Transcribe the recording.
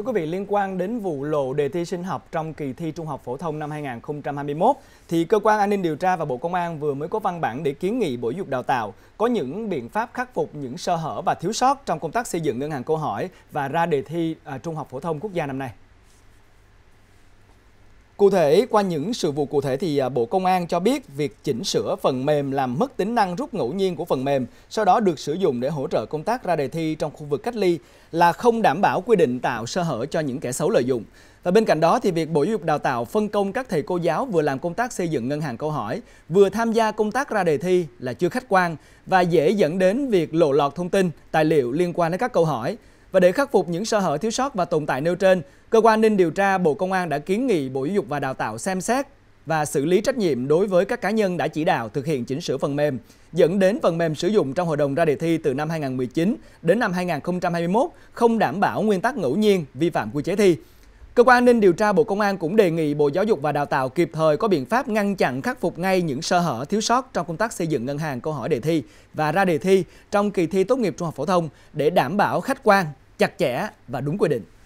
Thưa quý vị, liên quan đến vụ lộ đề thi sinh học trong kỳ thi Trung học phổ thông năm 2021, thì Cơ quan An ninh Điều tra và Bộ Công an vừa mới có văn bản để kiến nghị Bộ Dục Đào tạo có những biện pháp khắc phục những sơ hở và thiếu sót trong công tác xây dựng ngân hàng câu hỏi và ra đề thi à, Trung học phổ thông quốc gia năm nay. Cụ thể, qua những sự vụ cụ thể thì à, Bộ Công an cho biết việc chỉnh sửa phần mềm làm mất tính năng rút ngẫu nhiên của phần mềm, sau đó được sử dụng để hỗ trợ công tác ra đề thi trong khu vực cách ly là không đảm bảo quy định tạo sơ hở cho những kẻ xấu lợi dụng. Và bên cạnh đó thì việc Bộ Giáo dục Đào tạo phân công các thầy cô giáo vừa làm công tác xây dựng ngân hàng câu hỏi, vừa tham gia công tác ra đề thi là chưa khách quan và dễ dẫn đến việc lộ lọt thông tin, tài liệu liên quan đến các câu hỏi. Và để khắc phục những sơ hở thiếu sót và tồn tại nêu trên, cơ quan nên điều tra Bộ Công an đã kiến nghị Bộ Giáo dục và Đào tạo xem xét và xử lý trách nhiệm đối với các cá nhân đã chỉ đạo thực hiện chỉnh sửa phần mềm, dẫn đến phần mềm sử dụng trong hội đồng ra đề thi từ năm 2019 đến năm 2021 không đảm bảo nguyên tắc ngẫu nhiên, vi phạm quy chế thi. Cơ quan nên điều tra Bộ Công an cũng đề nghị Bộ Giáo dục và Đào tạo kịp thời có biện pháp ngăn chặn khắc phục ngay những sơ hở thiếu sót trong công tác xây dựng ngân hàng câu hỏi đề thi và ra đề thi trong kỳ thi tốt nghiệp trung học phổ thông để đảm bảo khách quan, chặt chẽ và đúng quy định